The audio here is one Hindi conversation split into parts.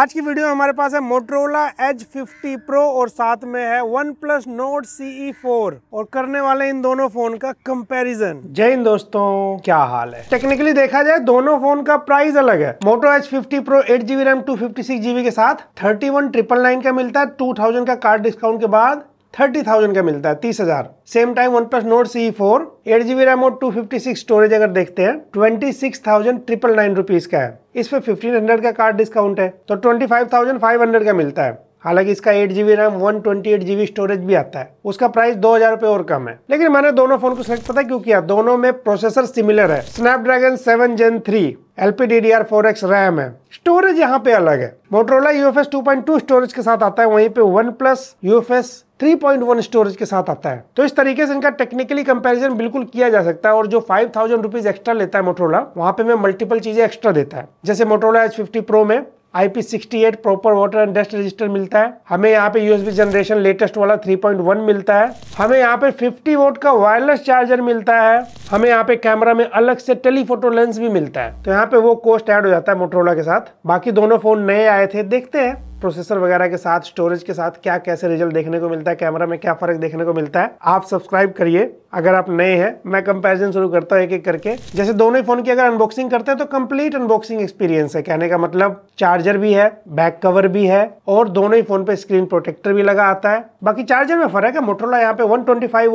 आज की वीडियो में हमारे पास है मोटरोला एच फिफ्टी प्रो और साथ में है वन प्लस नोट सी फोर और करने वाले इन दोनों फोन का कंपैरिजन जय हिंद दोस्तों क्या हाल है टेक्निकली देखा जाए दोनों फोन का प्राइस अलग है Moto edge fifty pro eight GB RAM two fifty six GB के साथ थर्टी वन ट्रिपल नाइन का मिलता है टू थाउजेंड का कार्ड डिस्काउंट के बाद थर्टी थाउजेंड का मिलता है तीस हजार same time one plus Nord सी फोर एट जीबी रैम और टू फिफ्टी सिक्स स्टोरेज अगर देखते हैं twenty six thousand triple nine rupees का है इस पे फिफ्टीन हंड्रेड का कार्ड डिस्काउंट है तो twenty five thousand five hundred का मिलता है हालांकि इसका eight G B RAM one twenty eight storage भी आता है उसका प्राइस दो हजार रुपए और कम है लेकिन मैंने दोनों फोन को सिलेक्ट पता क्यों किया दोनों में प्रोसेसर सिमिलर है Snapdragon seven gen three LPDDR4X RAM है स्टोरेज यहाँ पे अलग है मोटरोला UFS 2.2 स्टोरेज के साथ आता है वहीं पे वन प्लस पॉइंट 3.1 स्टोरेज के साथ आता है तो इस तरीके से इनका टेक्निकली कंपैरिजन बिल्कुल किया जा सकता है और जो फाइव थाउजेंड रुपीज एक्स्ट्रा लेता है मोटरोला वहाँ पे मैं मल्टीपल चीजें एक्स्ट्रा देता है जैसे मोटरोला एच फिफ्टी प्रो में IP68 proper water and dust register मिलता है हमें यहाँ पे बी जनरेशन लेटेस्ट वाला 3.1 मिलता है हमें यहाँ पे 50 वोट का वायरलेस चार्जर मिलता है हमें यहाँ पे कैमरा में अलग से टेलीफोटो लेंस भी मिलता है तो यहाँ पे वो कोस्ट ऐड हो जाता है मोटरोला के साथ बाकी दोनों फोन नए आए थे देखते हैं प्रोसेसर वगैरह के साथ स्टोरेज के साथ क्या कैसे रिजल्ट देखने को मिलता है कैमरा में क्या फर्क देखने को मिलता है आप सब्सक्राइब करिए अगर आप नए हैं मैं कंपैरिजन शुरू करता हूँ एक एक करके जैसे दोनों ही फोन की अगर अनबॉक्सिंग करते हैं तो कंप्लीट अनबॉक्सिंग एक्सपीरियंस है कहने का मतलब चार्जर भी है बैक कवर भी है और दोनों ही फोन पे स्क्रीन प्रोटेक्टर भी लगा आता है बाकी चार्जर में फर्क है मोटरला यहाँ पे वन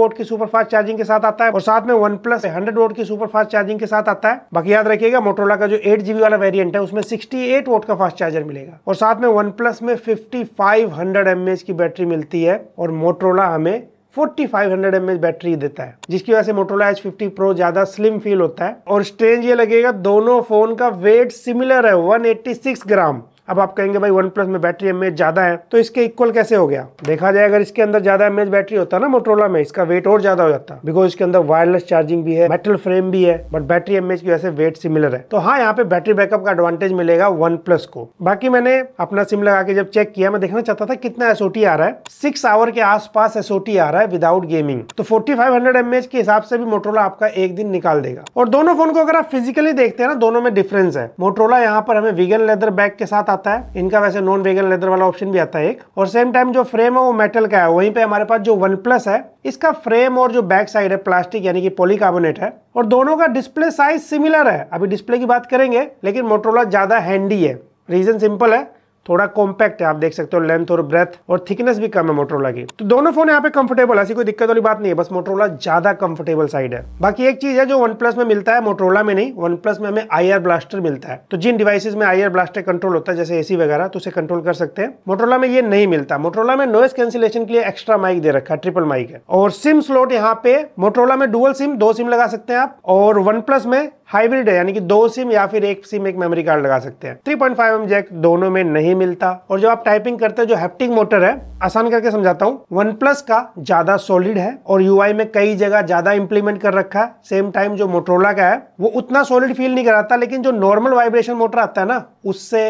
वोट की सुपर फास्ट चार्जिंग के साथ आता है और साथ में वन प्लस हंड्रेड वोट की सुपर फास्ट चार्जिंग के साथ आता है बाकी याद रखिएगा मोटरला का जो एट वाला वेरियंट है उसमें सिक्सटी वोट का फास्ट चार्जर मिलेगा और साथ में वन प्लस पास में 5500 फाइव की बैटरी मिलती है और मोटरोला हमें 4500 mAh बैटरी देता है जिसकी वजह से मोटरोला फिफ्टी प्रो ज़्यादा स्लिम फील होता है और स्ट्रेंज ये लगेगा दोनों फ़ोन का वेट सिमिलर है 186 ग्राम अब आप कहेंगे भाई वन प्लस में बैटरी एम ज़्यादा है तो इसके इक्वल कैसे हो गया देखा जाए अगर इसके अंदर ज़्यादा एम बैटरी होता ना मोट्रोला में इसका वेट और ज़्यादा हो जाता बिकॉज इसके अंदर वायरलेस चार्जिंग भी है मेटल फ्रेम भी है बट बैटरी एमएच की वजह से वेट सिमिलर है तो हाँ यहाँ पे बैटरी बैकअप का एडवांटेज मिलेगा वन प्लस को बाकी मैंने अपना सिम लगा के जब चेक किया मैं देखना चाहता था कितना एसओटी आ रहा है सिक्स आवर के आसपास एसओटी आ रहा है विदाउट गेमिंग तो फोर्टी फाइव के हिसाब से भी मोट्रोला आपका एक दिन निकाल देगा और दोनों फोन को अगर आप फिजिकली देखते हैं ना दोनों में डिफरेंस है मोट्रोला यहाँ पर हमें विगन लेदर बैग के साथ आता है इनका वैसे नॉन वेगन लेदर वाला ऑप्शन भी आता है एक और सेम टाइम जो फ्रेम है वो मेटल का है वहीं पे हमारे पास जो वन प्लस है इसका फ्रेम और जो बैक साइड है प्लास्टिक यानी कि पॉलीकार्बोनेट है और दोनों का डिस्प्ले साइज सिमिलर है अभी डिस्प्ले की बात करेंगे लेकिन मोटरोला ज़्यादा हैंडी है रीजन सिंपल है थोड़ा कॉम्पैक्ट है आप देख सकते हो लेंथ और ब्रेथ और थिकनेस भी कम है मोटरोला की तो दोनों फोन यहाँ पे कंफर्टेबल ऐसी कोई दिक्कत वाली बात नहीं है बस मोटरोला ज्यादा कंफर्टेबल साइड है बाकी एक चीज है जो वन प्लस में मिलता है मोटरोला में नहीं वन प्लस में हमें आई ब्लास्टर मिलता है तो जिन डिवाइसेज में आई ब्लास्टर कंट्रोल होता है जैसे एसी वगैरह तो उसे कंट्रोल कर सकते हैं मोटरोला में ये नहीं मिलता मोटरोला में नॉइस कैंसिलेशन के लिए एक्स्ट्रा माइक दे रखा है ट्रिपल माइक है और सिम स्लॉट यहाँ पे मोटरोला में डुअल सिम दो सिम लगा सकते हैं आप और वन प्लस में हाइब्रिड है यानी कि दो सिम या फिर एक सिम एक मेमोरी कार्ड लगा सकते हैं three point five M jack दोनों में नहीं नहीं मिलता और जब आप टाइपिंग करते हैं जो हैप्टिक मोटर है आसान करके समझाता हूँ वन प्लस का ज्यादा सॉलिड है और यूआई में कई जगह ज्यादा इंप्लीमेंट कर रखा है सेम टाइम जो मोटरोला का है वो उतना सॉलिड फील नहीं कराता लेकिन जो नॉर्मल वाइब्रेशन मोटर आता है ना उससे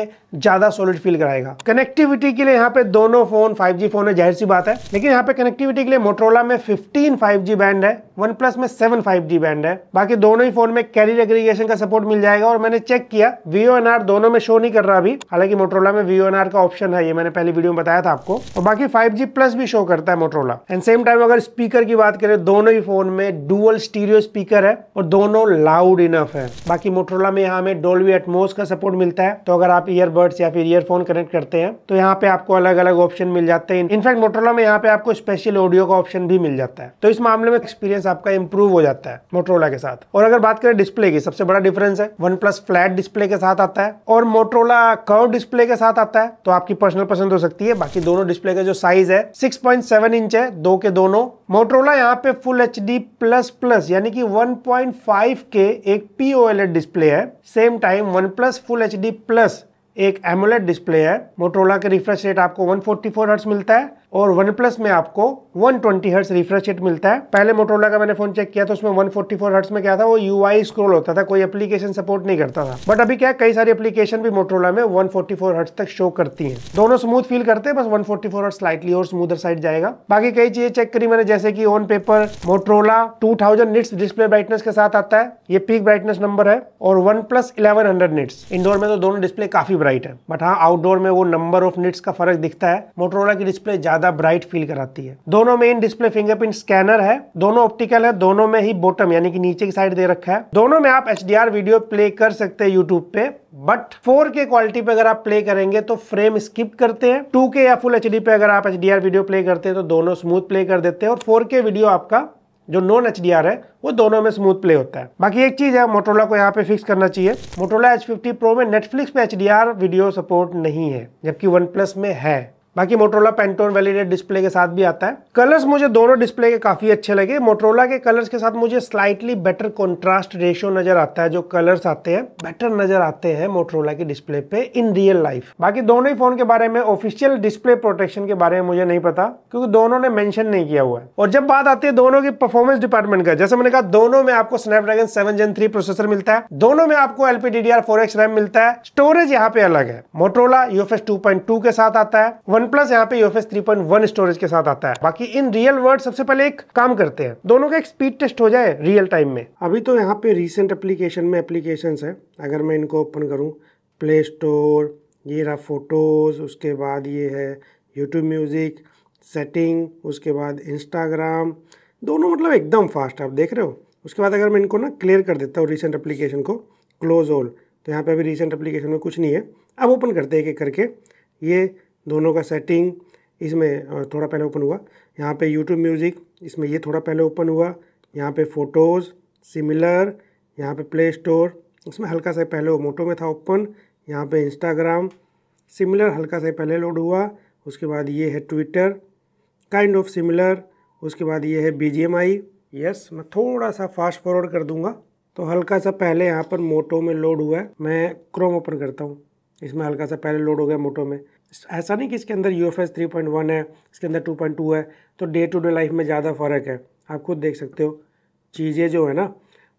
ज्यादा सॉलिड फील कराएगा कनेक्टिविटी के लिए यहाँ पे दोनों फोन 5G फोन है जाहिर सी बात है लेकिन यहाँ पे कनेक्टिविटी के लिए मोटरोला में 15 5G बैंड है वन प्लस में 7 5G बैंड है बाकी दोनों ही फोन में कैरियर एग्रीगेशन का सपोर्ट मिल जाएगा और मैंने चेक किया वीओ एन दोनों में शो नहीं कर रहा अभी हालांकि मोटरोला में वी का ऑप्शन है ये मैंने पहले वीडियो में बताया था आपको और बाकी फाइव प्लस भी शो करता है मोटरोला एंड सेम टाइम अगर स्पीकर की बात करें दोनों ही फोन में डुअल स्टीरियो स्पीकर है और दोनों लाउड इनफ है बाकी मोटरोला में यहाँ हमें डोलवी एटमोस का सपोर्ट मिलता है तो अगर आप ईयरबड्स या फिर ईयरफोन कनेक्ट करते हैं तो यहाँ पे आपको अलग अलग ऑप्शन मिल जाते हैं इनफैक्ट मोटरोला में यहाँ पे आपको स्पेशल ऑडियो का ऑप्शन भी मिल जाता है तो इस मामले में एक्सपीरियंस आपका इंप्रूव हो जाता है मोटरोला के साथ और अगर बात करें डिस्प्ले की सबसे बड़ा डिफरेंस है वन प्लस फ्लैट डिस्प्ले के साथ आता है और मोटरोला कर्व डिस्प्ले के साथ साथ आता है तो आपकी पर्सनल पसंद हो सकती है बाकी दोनों डिस्प्ले का जो साइज है 6.7 इंच है दो के दोनों मोटरोला यहाँ पे full H D plus plus यानी कि 1.5 e के एक पी पीओएलएड डिस्प्ले है same time one plus full H D plus एक एमोलेट डिस्प्ले है मोटरोला के रिफ्रेश रेट आपको 144 फोर्टी मिलता है और वन प्लस में आपको 120 ट्वेंटी हर्ट्स रिफ्रेश रेट मिलता है पहले मोटोला का मैंने फोन चेक किया तो उसमें 144 फोर्टी हर्ट्स में क्या था वो यू स्क्रोल होता था कोई एप्लीकेशन सपोर्ट नहीं करता था बट अभी क्या कई सारी एप्लीकेशन भी मोटोला में 144 फोर्टी हर्ट्स तक शो करती है दोनों स्मूथ फील करते हैं बस वन फोर्टी हर्ट्स स्लाइटली और स्मूदर साइड जाएगा बाकी कई चीजें चेक करी मैंने जैसे की on paper Motorola two thousand nits display brightness के साथ आता है ये पीक ब्राइटनेस नंबर है और one plus eleven hundred nits indoor में तो दोनों डिस्प्ले काफी ब्राइट है बट हाँ आउटडोर में वो नंबर ऑफ निट्स का फर्क दिखता है मोटोला की डिस्प्ले ज्यादा ज़्यादा ब्राइट फील कराती है दोनों में इन डिस्प्ले फिंगरप्रिंट स्कैनर है दोनों ऑप्टिकल है दोनों में ही बॉटम यानी कि नीचे की साइड दे रखा है दोनों में आप एच वीडियो प्ले कर सकते हैं यूट्यूब पे बट फोर के क्वालिटी पे अगर आप प्ले करेंगे तो फ्रेम स्किप करते हैं टू के या फुल एच पे अगर आप एच वीडियो प्ले करते हैं तो दोनों स्मूथ प्ले कर देते हैं और फोर वीडियो आपका जो नॉन एच है वो दोनों में स्मूथ प्ले होता है बाकी एक चीज़ है मोटोला को यहाँ पे फिक्स करना चाहिए मोटोला एच फिफ्टी प्रो में नेटफ्लिक्स पे एच वीडियो सपोर्ट नहीं है जबकि वन प्लस में है बाकी मोटरोला पेंटोन वैलिडेट डिस्प्ले के साथ भी आता है कलर्स मुझे दोनों डिस्प्ले के काफ़ी अच्छे लगे मोटरोला के कलर्स के साथ मुझे स्लाइटली बेटर कॉन्ट्रास्ट रेशियो नज़र आता है जो कलर्स आते हैं बेटर नज़र आते हैं मोटरोला के डिस्प्ले पे इन रियल लाइफ बाकी दोनों ही फ़ोन के बारे में ऑफिशियल डिस्प्ले प्रोटेक्शन के बारे में मुझे नहीं पता क्योंकि दोनों ने मैंशन नहीं किया हुआ है और जब बात आती है दोनों की परफॉर्मेंस डिपार्टमेंट का जैसे मैंने कहा दोनों में आपको Snapdragon seven gen three processor मिलता है दोनों में आपको एलपीडीडीआर फोर एक्स रैम मिलता है स्टोरेज यहाँ पे अलग है मोटरोला यूएफएस टू के साथ आता है वन प्लस यहाँ पे पॉइंट 3.1 स्टोरेज के साथ आता है बाकी इन रियल वर्ड सबसे पहले एक काम करते हैं दोनों का एक स्पीड टेस्ट हो जाए रियल टाइम में अभी तो यहाँ पे रिसेंट एप्लीकेशन में एप्लीकेशन है अगर मैं इनको ओपन करूँ प्ले स्टोर ये रहा फोटोज़ उसके बाद ये है यूट्यूब म्यूज़िक सेटिंग उसके बाद इंस्टाग्राम दोनों मतलब एकदम फास्ट आप देख रहे हो उसके बाद अगर मैं इनको ना क्लियर कर देता हूँ रिसेंट एप्लीकेशन को क्लोज ऑल तो यहाँ पे अभी रिसेंट एप्लीकेशन में कुछ नहीं है अब ओपन करते हैं एक एक करके ये दोनों का सेटिंग इसमें थोड़ा पहले ओपन हुआ यहाँ पे यूट्यूब म्यूज़िक इसमें ये थोड़ा पहले ओपन हुआ यहाँ पे फ़ोटोज़ सिमिलर यहाँ पे प्ले स्टोर इसमें हल्का सा पहले वो मोटो में था ओपन यहाँ पे इंस्टाग्राम सिमिलर हल्का सा पहले लोड हुआ उसके बाद ये है ट्विटर काइंड ऑफ सिमिलर उसके बाद ये है बी यस मैं थोड़ा सा फास्ट फॉरवर्ड कर दूंगा तो हल्का सा पहले यहाँ पर मोटो में लोड हुआ है मैं क्रोम ओपन करता हूँ इसमें हल्का सा पहले लोड हो गया मोटो में ऐसा नहीं कि इसके अंदर U F S three point one है इसके अंदर टू पॉइंट टू है तो डे टू डे लाइफ में ज़्यादा फ़र्क है आप खुद देख सकते हो चीज़ें जो है ना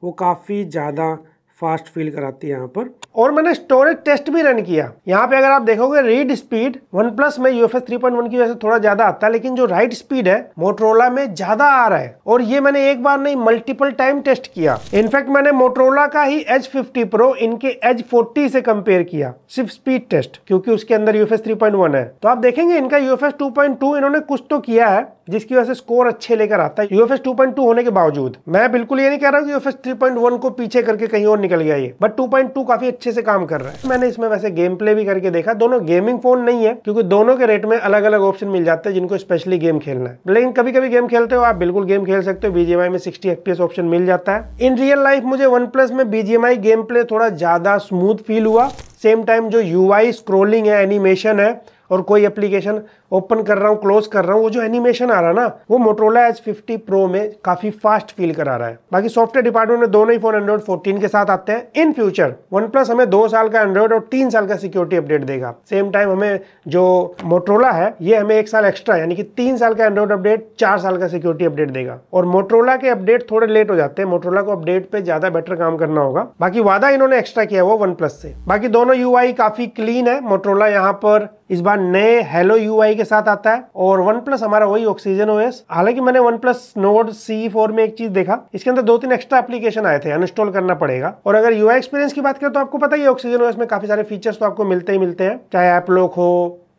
वो काफ़ी ज़्यादा फास्ट फील कराती है यहाँ पर और मैंने स्टोरेज टेस्ट भी रन किया यहाँ पे अगर आप देखोगे रीड स्पीड वन प्लस में यूएफएस वन की वजह से थोड़ा ज्यादा आता है लेकिन जो राइट स्पीड है मोटरोला में ज्यादा आ रहा है और ये मैंने एक बार नहीं मल्टीपल टाइम टेस्ट किया इनफैक्ट मैंने मोटरोला का ही एच फिफ्टी प्रो इनके एच फोर्टी से कम्पेयर किया सिर्फ स्पीड टेस्ट क्योंकि उसके अंदर एस थ्री पॉइंट वन है तो आप देखेंगे इनका U F S two point two इन्होंने कुछ तो किया है जिसकी वजह से स्कोर अच्छे लेकर आता है यूएफएस 2.2 होने के बावजूद मैं बिल्कुल ये नहीं कह रहा हूँ यूएफएस 3.1 को पीछे करके कहीं और निकल गया ये बट 2.2 काफी अच्छे से काम कर रहा है मैंने इसमें वैसे गेम प्ले भी करके देखा दोनों गेमिंग फोन नहीं है क्योंकि दोनों के रेट में अलग अलग ऑप्शन मिल जाते हैं जिनको स्पेशली गेम खेलना है लेकिन कभी कभी गेम खेलते हो आप बिल्कुल गेम खेल सकते हो बीजेएमआई में सिक्सटी एफपीएस ऑप्शन मिल जाता है इन रियल लाइफ मुझे वन में बीजेएमआई गेम प्ले थोड़ा ज्यादा स्मूथ फील हुआ सेम टाइम जो यूआई स्क्रोलिंग है एनिमेशन है और कोई एप्लीकेशन ओपन कर रहा हूँ क्लोज कर रहा हूँ वो जो एनिमेशन आ रहा है ना वो मोटरोला एच फिफ्टी प्रो में काफी फास्ट फील करा रहा है बाकी सॉफ्टवेयर डिपार्टमेंट में दोनों ही फोन एंड्रॉइड फोर्टीन के साथ आते हैं इन फ्यूचर वन प्लस हमें दो साल का एंड्रॉइड और तीन साल का सिक्योरिटी अपडेट देगा सेम टाइम हमें जो मोटरोला है ये हमें एक साल एक्स्ट्रा यानी कि तीन साल का एंड्रॉइड अपडेट चार साल का सिक्योरिटी अपडेट देगा और मोटरोला के अपडेट थोड़े लेट हो जाते हैं मोटरोला को अपडेट पे ज्यादा बेटर काम करना होगा बाकी वादा इन्होंने एक्स्ट्रा किया वो वन प्लस से बाकी दोनों यू काफी क्लीन है मोटरोला यहाँ पर इस बार नए हेलो यू के साथ आता है और वन प्लस हमारा वही ऑक्सीजन ओएस हालांकि मैंने वन प्लस नोट सी फोर में एक चीज देखा इसके अंदर दो तीन एक्स्ट्रा एप्लीकेशन आए थे अनस्टॉल करना पड़ेगा और अगर यूआई एक्सपीरियंस की बात करें तो आपको पता ही ऑक्सीजन ओएस में काफी सारे फीचर्स तो आपको मिलते ही मिलते हैं चाहे एप लॉक हो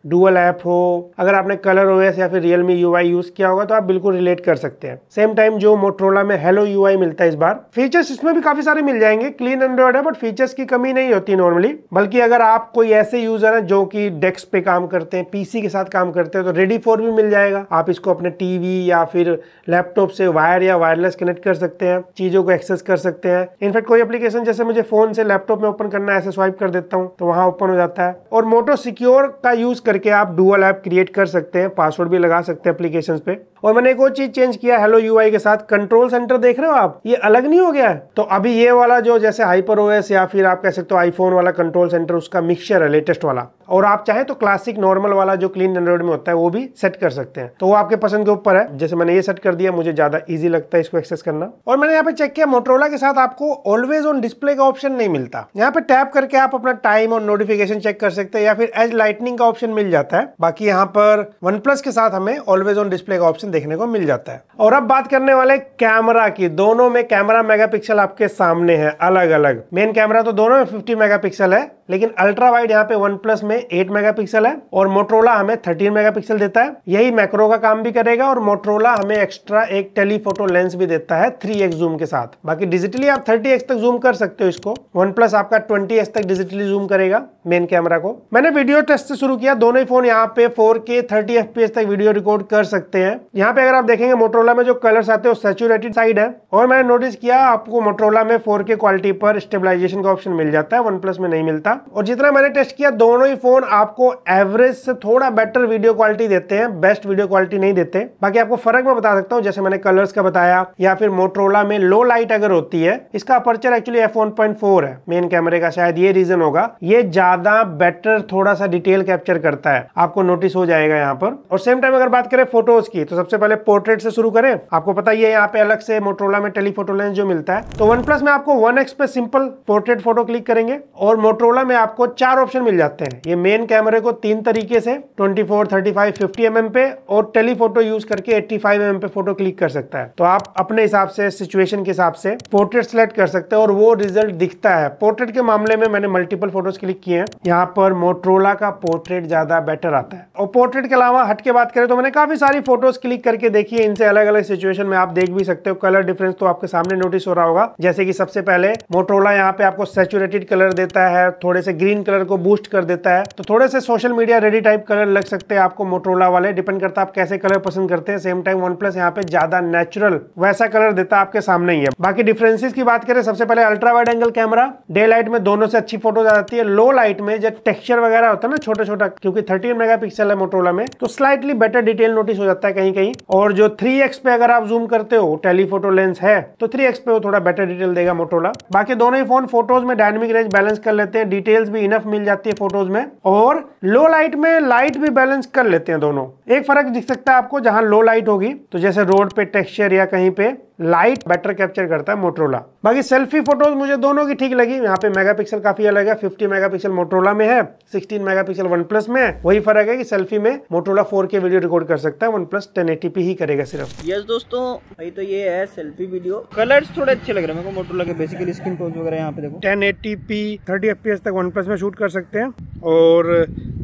डुअल ऐप हो अगर आपने कलर ओएस या फिर रियलमी यू आई यूज किया होगा तो आप बिल्कुल रिलेट कर सकते हैं सेम टाइम जो मोट्रोला में हेलो आई मिलता है इस बार फीचर्स इसमें भी काफी सारे मिल जाएंगे क्लीन एंड्रॉइड है बट फीचर्स की कमी नहीं होती नॉर्मली बल्कि अगर आप कोई ऐसे यूजर है जो की डेस्क पे काम करते हैं पीसी के साथ काम करते हैं तो रेडी फोर भी मिल जाएगा आप इसको अपने टीवी या फिर लैपटॉप से वायर या वायरलेस कनेक्ट कर सकते हैं चीजों को एक्सेस कर सकते हैं इनफेक्ट कोई एप्लीकेशन जैसे मुझे फोन से लैपटॉप में ओपन करना है ऐसे स्वाइप कर देता हूँ तो वहां ओपन हो जाता है और मोटो सिक्योर का यूज करके आप डुअल ऐप क्रिएट कर सकते हैं पासवर्ड भी लगा सकते हैं एप्लीकेशन पे और मैंने एक और चीज चेंज किया हेलो यूआई के साथ कंट्रोल सेंटर देख रहे हो आप ये अलग नहीं हो गया है तो अभी ये वाला जो जैसे हाइपर ओएस या फिर आप कह सकते हो आईफोन वाला कंट्रोल सेंटर उसका मिक्सचर है लेटेस्ट वाला और आप चाहें तो क्लासिक नॉर्मल वाला जो क्लीन एंड्रॉइड में होता है वो भी सेट कर सकते हैं तो वो आपके पसंद के ऊपर है जैसे मैंने ये सेट कर दिया मुझे ज्यादा ईजी लगता है इसको एक्सेस करना और मैंने यहाँ पे चेक किया मोटरोला के साथ आपको ऑलवेज ऑन डिस्प्ले का ऑप्शन नहीं मिलता यहाँ पे टैप करके आप अपना टाइम और नोटिफिकेशन चेक कर सकते हैं या फिर एज लाइटनिंग का ऑप्शन मिल जाता है बाकी यहाँ पर वन प्लस के साथ हमें ऑलवेज ऑन डिस्प्ले का ऑप्शन देखने को मिल जाता है और अब बात करने वाले कैमरा की दोनों में कैमरा मेगापिक्सल आपके सामने है अलग अलग मेन कैमरा तो दोनों में 50 मेगापिक्सल है लेकिन अल्ट्रा वाइड यहाँ पे वन प्लस में एट मेगापिक्सल है और मोटरोला हमें थर्टीन मेगापिक्सल देता है यही मैक्रो का काम भी करेगा और मोटरोला हमें एक्स्ट्रा एक टेलीफोटो लेंस भी देता है थ्री एक्स जूम के साथ बाकी डिजिटली आप थर्टी एक्स तक जूम कर सकते हो इसको वन प्लस आपका ट्वेंटी एक्स तक डिजिटली जूम करेगा मेन कैमरा को मैंने वीडियो टेस्ट से शुरू किया दोनों ही फोन यहाँ पे four K thirty F P S तक वीडियो रिकॉर्ड कर सकते हैं यहाँ पे अगर आप देखेंगे मोटरोला में जो कलर आते हैं सेचुरेटेड साइड है और मैंने नोटिस किया आपको मोटरोला में फोर के क्वालिटी पर स्टेबिलाईजेशन का ऑप्शन मिल जाता है वन प्लस में नहीं मिलता और जितना मैंने टेस्ट किया दोनों ही फोन आपको एवरेज से थोड़ा बेटर वीडियो क्वालिटी देते हैं बेस्ट वीडियो क्वालिटी नहीं देते बाकी आपको फर्क मैं बता सकता हूँ जैसे मैंने कलर्स का बताया या फिर मोट्रोला में लो लाइट अगर होती है इसका अपर्चर एक्चुअली एफ है मेन कैमरे का शायद ये रीजन होगा ये ज्यादा बेटर थोड़ा सा डिटेल कैप्चर करता है आपको नोटिस हो जाएगा यहाँ पर और सेम टाइम अगर बात करें फोटोज की तो सबसे पहले पोर्ट्रेट से शुरू करें आपको पता ही है यहाँ पे अलग से मोट्रोला में टेलीफोटो लेंस जो मिलता है तो वन प्लस में आपको वन एक्स पे सिंपल पोर्ट्रेट फोटो क्लिक करेंगे और मोट्रोला में आपको चार ऑप्शन मिल जाते हैं ये मेन कैमरे को तीन तरीके से 24, 35, 50 एम mm पे और टेलीफोटो यूज करके 85 फाइव mm पे फोटो क्लिक कर सकता है तो आप अपने हिसाब से सिचुएशन के हिसाब से पोर्ट्रेट सेलेक्ट कर सकते हैं और वो रिजल्ट दिखता है पोर्ट्रेट के मामले में मैंने मल्टीपल फोटोज क्लिक किए हैं यहाँ पर मोट्रोला का पोर्ट्रेट ज्यादा बेटर आता है और पोर्ट्रेट के अलावा हट के बात करें तो मैंने काफी सारी फोटोज क्लिक करके देखी है इनसे अलग अलग सिचुएशन में आप देख भी सकते हो कलर डिफरेंस तो आपके सामने नोटिस हो रहा होगा जैसे कि सबसे पहले मोट्रोला यहाँ पे आपको सेचुरेटेड कलर देता है थोड़े थोड़े से ग्रीन कलर को बूस्ट कर देता है तो थोड़े से social media ready type colour लग सकते हैं आपको मोटरोला वाले डिपेंड करता है आप कैसे कलर पसंद करते हैं सेम टाइम वन प्लस यहाँ पे ज्यादा नेचुरल वैसा कलर देता है आपके सामने ही है बाकी डिफरेंसेस की बात करें सबसे पहले ultra wide angle camera daylight में दोनों से अच्छी फोटो आ जाती है लो लाइट में जब टेक्सचर वगैरह होता है ना छोटा छोटा क्योंकि थर्टी मेगा है मोटरोला में तो स्लाइटली बेटर डिटेल नोटिस हो जाता है कहीं कहीं और जो थ्री पे अगर आप जूम करते हो टेलीफोटो लेंस है तो थ्री पे वो थोड़ा बेटर डिटेल देगा मोटोला बाकी दोनों ही फोन फोटोज में डायनेमिक रेंज बैलेंस कर लेते हैं डिटेल्स भी इनफ मिल जाती है फोटोज में और लो लाइट में लाइट भी बैलेंस कर लेते हैं दोनों एक फर्क दिख सकता है आपको जहां लो लाइट होगी तो जैसे रोड पे टेक्सचर या कहीं पे लाइट बेटर कैप्चर करता है मोटरोला बाकी सेल्फी फोटोज मुझे दोनों की ठीक लगी यहाँ पे मेगापिक्सल काफी अलग है 50 मेगापिक्सल मोटरोला में है 16 मेगापिक्सल वन प्लस में है वही फर्क है कि सेल्फी में मोटरोला 4K वीडियो रिकॉर्ड कर सकता है वन प्लस टेन ही करेगा सिर्फ यस दोस्तों भाई तो ये है सेल्फी वीडियो कलर थोड़े अच्छे लग रहे हैं मोटरोला के बेसिकली स्क्रीन टोन वगैरह यहाँ पे देखो ten eighty P thirty F तक वन प्लस में शूट कर सकते हैं और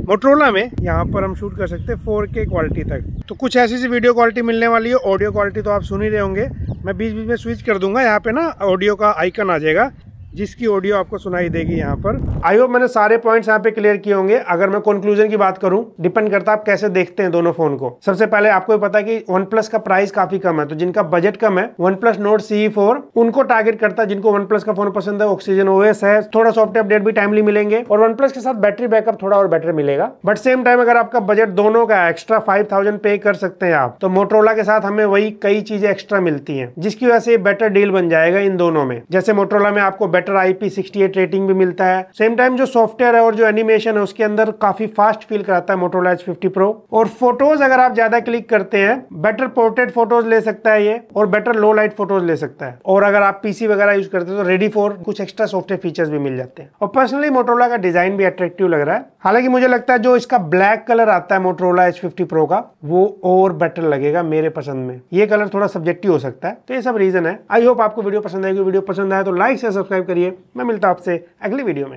मोटरोला में यहाँ पर हम शूट कर सकते हैं फोर क्वालिटी तक तो कुछ ऐसी वीडियो क्वालिटी मिलने वाली है ऑडियो क्वालिटी तो आप सुन ही रहे होंगे मैं बीच बीच में स्विच कर दूंगा यहाँ पे ना ऑडियो का आइकन आ जाएगा जिसकी ऑडियो आपको सुनाई देगी यहाँ पर आई होप मैंने सारे पॉइंट्स यहाँ पे क्लियर किए होंगे अगर मैं कंक्लूजन की बात करूँ डिपेंड करता है आप कैसे देखते हैं दोनों फोन को सबसे पहले आपको पता है कि वन प्लस का प्राइस काफी कम है तो जिनका बजट कम है वन प्लस नोट सी फोर उनको टारगेट करता है जिनको वन प्लस का फोन पसंद है ऑक्सीजन ओएस है थोड़ा सॉफ्ट अपडेट भी टाइमली मिलेंगे और वन प्लस के साथ बैटरी बैकअप थोड़ा और बेटर मिलेगा बट सेम टाइम अगर आपका बजट दोनों का एक्स्ट्रा फाइव थाउजेंड पे कर सकते हैं आप तो मोटरोला के साथ हमें वही कई चीजें एक्स्ट्रा मिलती है जिसकी वजह से बेटर डील बन जाएगा इन दोनों में जैसे मोटरोला में आपको better better I sixty rating भी मिलता है सेम टाइम जो सॉफ्टवेयर है और जो एनिमेशन है उसके अंदर काफी फास्ट फील कराता है मोटोला एच फिफ्टी प्रो और फोटोज अगर आप ज्यादा क्लिक करते हैं बेटर पोर्ट्रेट फोटोज ले सकता है ये और बेटर लो लाइट फोटोज ले सकता है और अगर आप पीसी वगैरह यूज करते हैं तो रेडी फॉर कुछ एक्स्ट्रा सॉफ्टवेयर फीचर्स भी मिल जाते हैं और पर्सनली मोटोला का डिजाइन भी अट्रेक्टिव लग रहा है हालांकि मुझे लगता है जो इसका ब्लैक कलर आता है मोटोला एच फिफ्टी प्रो का वो और बेटर लगेगा मेरे पसंद में ये कलर थोड़ा सब्जेक्टिव हो सकता है तो ये सब रीजन है आई होप आपको वीडियो पसंद आएगी वीडियो पसंद आए तो लाइक से सब्सक्राइब करिए मैं मिलता आपसे अगली वीडियो में